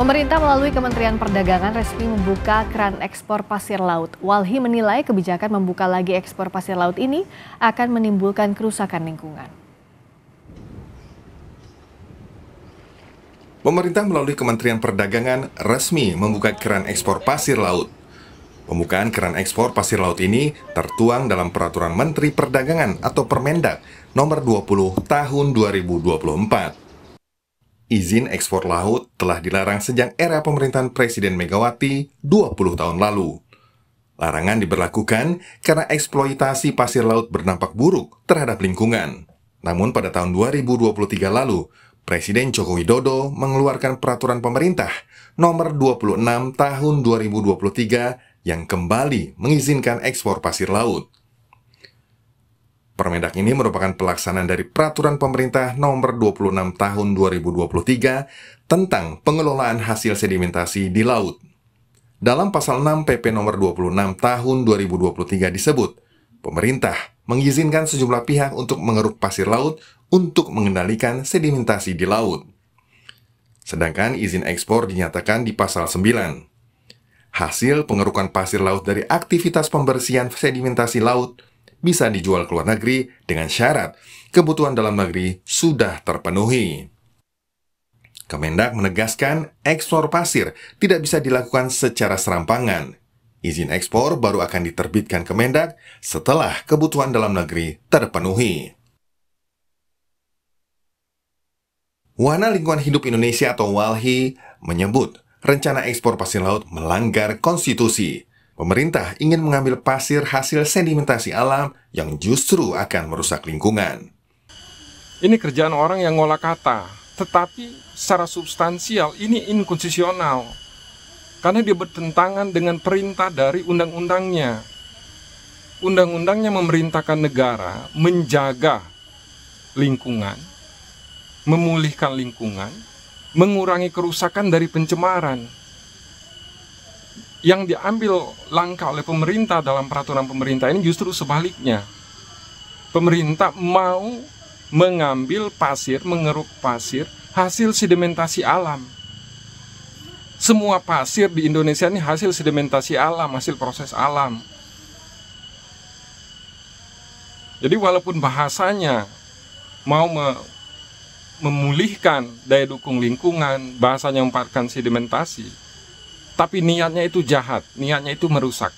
Pemerintah melalui Kementerian Perdagangan resmi membuka keran ekspor pasir laut. Walhi menilai kebijakan membuka lagi ekspor pasir laut ini akan menimbulkan kerusakan lingkungan. Pemerintah melalui Kementerian Perdagangan resmi membuka keran ekspor pasir laut. Pembukaan keran ekspor pasir laut ini tertuang dalam Peraturan Menteri Perdagangan atau Permendak Nomor 20 Tahun 2024 izin ekspor laut telah dilarang sejak era pemerintahan Presiden Megawati 20 tahun lalu. Larangan diberlakukan karena eksploitasi pasir laut berdampak buruk terhadap lingkungan. Namun pada tahun 2023 lalu, Presiden Joko Widodo mengeluarkan peraturan pemerintah nomor 26 tahun 2023 yang kembali mengizinkan ekspor pasir laut. Permendak ini merupakan pelaksanaan dari Peraturan Pemerintah Nomor 26 Tahun 2023 tentang pengelolaan hasil sedimentasi di laut. Dalam pasal 6 PP Nomor 26 Tahun 2023 disebut, pemerintah mengizinkan sejumlah pihak untuk mengeruk pasir laut untuk mengendalikan sedimentasi di laut. Sedangkan izin ekspor dinyatakan di pasal 9. Hasil pengerukan pasir laut dari aktivitas pembersihan sedimentasi laut bisa dijual ke luar negeri dengan syarat kebutuhan dalam negeri sudah terpenuhi. Kemendak menegaskan ekspor pasir tidak bisa dilakukan secara serampangan. Izin ekspor baru akan diterbitkan Kemendak setelah kebutuhan dalam negeri terpenuhi. Wana Lingkungan Hidup Indonesia atau WALHI menyebut rencana ekspor pasir laut melanggar konstitusi Pemerintah ingin mengambil pasir hasil sedimentasi alam yang justru akan merusak lingkungan. Ini kerjaan orang yang ngolah kata, tetapi secara substansial ini inkonstitusional. Karena dia bertentangan dengan perintah dari undang-undangnya. Undang-undangnya memerintahkan negara menjaga lingkungan, memulihkan lingkungan, mengurangi kerusakan dari pencemaran yang diambil langkah oleh pemerintah dalam peraturan pemerintah ini justru sebaliknya. Pemerintah mau mengambil pasir, mengeruk pasir hasil sedimentasi alam. Semua pasir di Indonesia ini hasil sedimentasi alam, hasil proses alam. Jadi walaupun bahasanya mau me memulihkan daya dukung lingkungan, bahasanya memanfaatkan sedimentasi, tapi niatnya itu jahat, niatnya itu merusak.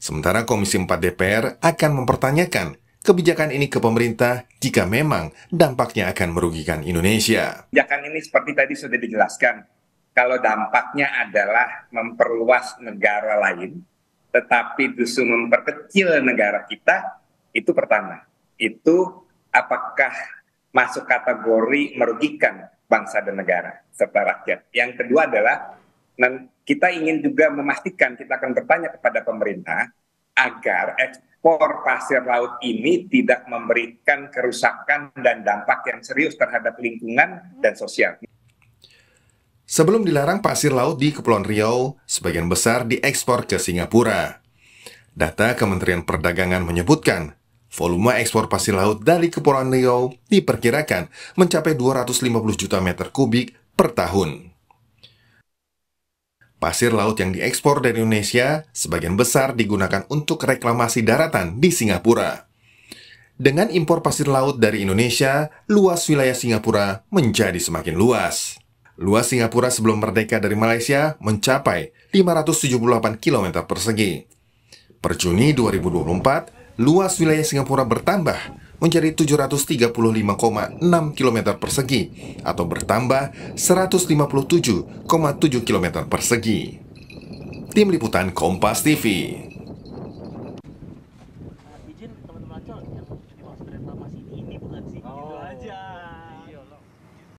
Sementara Komisi 4 DPR akan mempertanyakan kebijakan ini ke pemerintah jika memang dampaknya akan merugikan Indonesia. Kebijakan ini seperti tadi sudah dijelaskan, kalau dampaknya adalah memperluas negara lain, tetapi justru memperkecil negara kita, itu pertama. Itu apakah masuk kategori merugikan bangsa dan negara serta rakyat. Yang kedua adalah Nah, kita ingin juga memastikan kita akan bertanya kepada pemerintah agar ekspor pasir laut ini tidak memberikan kerusakan dan dampak yang serius terhadap lingkungan dan sosial. Sebelum dilarang pasir laut di Kepulauan Riau, sebagian besar diekspor ke Singapura. Data Kementerian Perdagangan menyebutkan, volume ekspor pasir laut dari Kepulauan Riau diperkirakan mencapai 250 juta meter kubik per tahun. Pasir laut yang diekspor dari Indonesia sebagian besar digunakan untuk reklamasi daratan di Singapura. Dengan impor pasir laut dari Indonesia, luas wilayah Singapura menjadi semakin luas. Luas Singapura sebelum merdeka dari Malaysia mencapai 578 km persegi. Per Juni 2024, luas wilayah Singapura bertambah menjadi 735,6 km persegi atau bertambah 157,7 km persegi. Tim Liputan Kompas TV